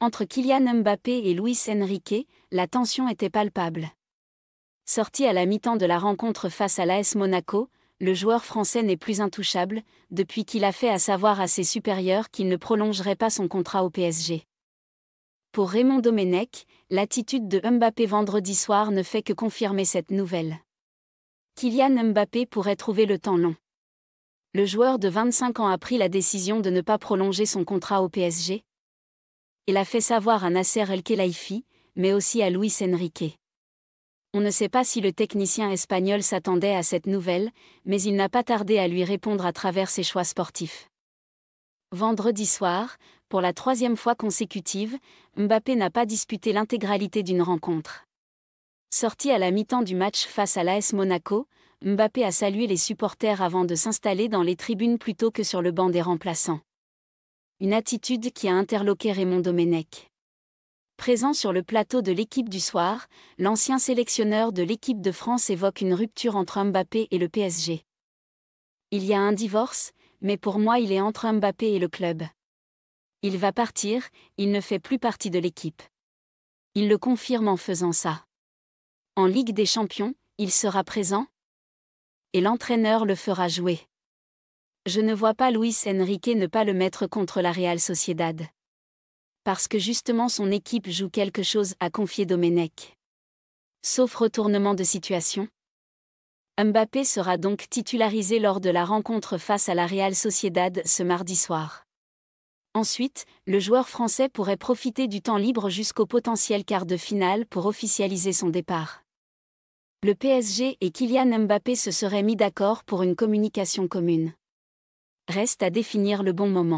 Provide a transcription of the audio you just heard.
Entre Kylian Mbappé et Luis Enrique, la tension était palpable. Sorti à la mi-temps de la rencontre face à l'AS Monaco, le joueur français n'est plus intouchable, depuis qu'il a fait à savoir à ses supérieurs qu'il ne prolongerait pas son contrat au PSG. Pour Raymond Domenech, l'attitude de Mbappé vendredi soir ne fait que confirmer cette nouvelle. Kylian Mbappé pourrait trouver le temps long. Le joueur de 25 ans a pris la décision de ne pas prolonger son contrat au PSG, il a fait savoir à Nasser El-Khelaifi, mais aussi à Luis Enrique. On ne sait pas si le technicien espagnol s'attendait à cette nouvelle, mais il n'a pas tardé à lui répondre à travers ses choix sportifs. Vendredi soir, pour la troisième fois consécutive, Mbappé n'a pas disputé l'intégralité d'une rencontre. Sorti à la mi-temps du match face à l'AS Monaco, Mbappé a salué les supporters avant de s'installer dans les tribunes plutôt que sur le banc des remplaçants une attitude qui a interloqué Raymond Domenech. Présent sur le plateau de l'équipe du soir, l'ancien sélectionneur de l'équipe de France évoque une rupture entre Mbappé et le PSG. Il y a un divorce, mais pour moi il est entre Mbappé et le club. Il va partir, il ne fait plus partie de l'équipe. Il le confirme en faisant ça. En Ligue des Champions, il sera présent et l'entraîneur le fera jouer je ne vois pas Luis Enrique ne pas le mettre contre la Real Sociedad. Parce que justement son équipe joue quelque chose à confier Domenech. Sauf retournement de situation. Mbappé sera donc titularisé lors de la rencontre face à la Real Sociedad ce mardi soir. Ensuite, le joueur français pourrait profiter du temps libre jusqu'au potentiel quart de finale pour officialiser son départ. Le PSG et Kylian Mbappé se seraient mis d'accord pour une communication commune reste à définir le bon moment.